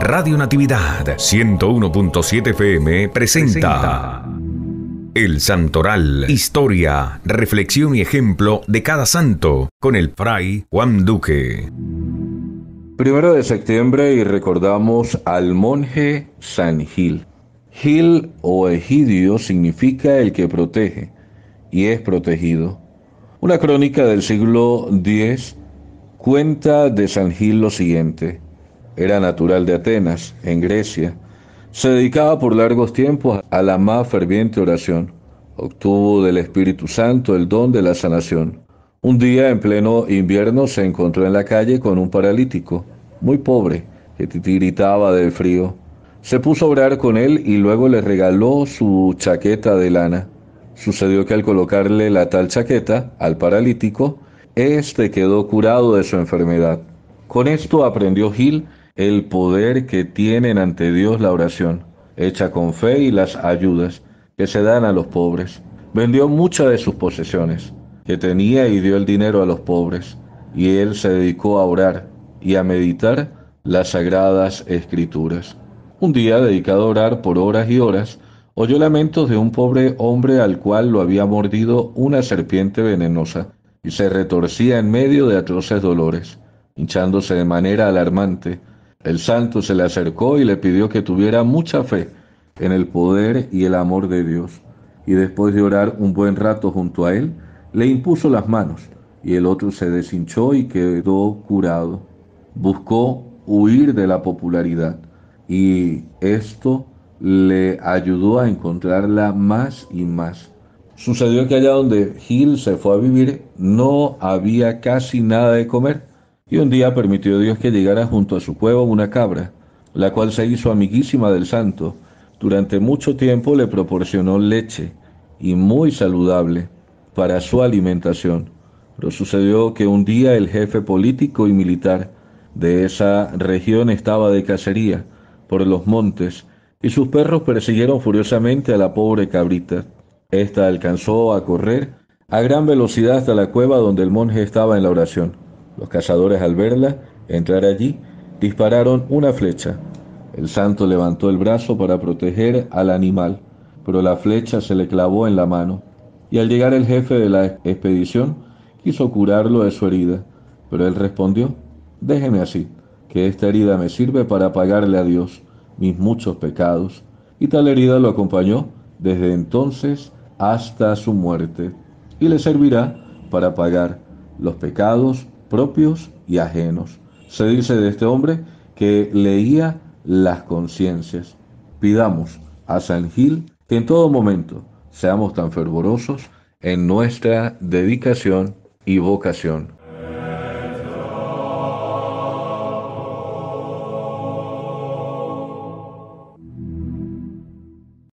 Radio Natividad 101.7 FM presenta El Santoral, historia, reflexión y ejemplo de cada santo con el fray Juan Duque. Primero de septiembre y recordamos al monje San Gil. Gil o Egidio significa el que protege y es protegido. Una crónica del siglo X cuenta de San Gil lo siguiente. Era natural de Atenas, en Grecia. Se dedicaba por largos tiempos a la más ferviente oración. Obtuvo del Espíritu Santo el don de la sanación. Un día en pleno invierno se encontró en la calle con un paralítico, muy pobre, que titiritaba del frío. Se puso a orar con él y luego le regaló su chaqueta de lana. Sucedió que al colocarle la tal chaqueta al paralítico, éste quedó curado de su enfermedad. Con esto aprendió Gil el poder que tienen ante Dios la oración, hecha con fe y las ayudas que se dan a los pobres. Vendió muchas de sus posesiones que tenía y dio el dinero a los pobres, y él se dedicó a orar y a meditar las sagradas escrituras. Un día dedicado a orar por horas y horas, oyó lamentos de un pobre hombre al cual lo había mordido una serpiente venenosa, y se retorcía en medio de atroces dolores, hinchándose de manera alarmante, el santo se le acercó y le pidió que tuviera mucha fe en el poder y el amor de Dios. Y después de orar un buen rato junto a él, le impuso las manos y el otro se deshinchó y quedó curado. Buscó huir de la popularidad y esto le ayudó a encontrarla más y más. Sucedió que allá donde Gil se fue a vivir no había casi nada de comer y un día permitió Dios que llegara junto a su cueva una cabra, la cual se hizo amiguísima del santo. Durante mucho tiempo le proporcionó leche, y muy saludable, para su alimentación. Pero sucedió que un día el jefe político y militar de esa región estaba de cacería por los montes, y sus perros persiguieron furiosamente a la pobre cabrita. Esta alcanzó a correr a gran velocidad hasta la cueva donde el monje estaba en la oración. Los cazadores al verla entrar allí dispararon una flecha. El santo levantó el brazo para proteger al animal, pero la flecha se le clavó en la mano y al llegar el jefe de la expedición quiso curarlo de su herida, pero él respondió, déjeme así, que esta herida me sirve para pagarle a Dios mis muchos pecados, y tal herida lo acompañó desde entonces hasta su muerte, y le servirá para pagar los pecados propios y ajenos. Se dice de este hombre que leía las conciencias. Pidamos a San Gil que en todo momento seamos tan fervorosos en nuestra dedicación y vocación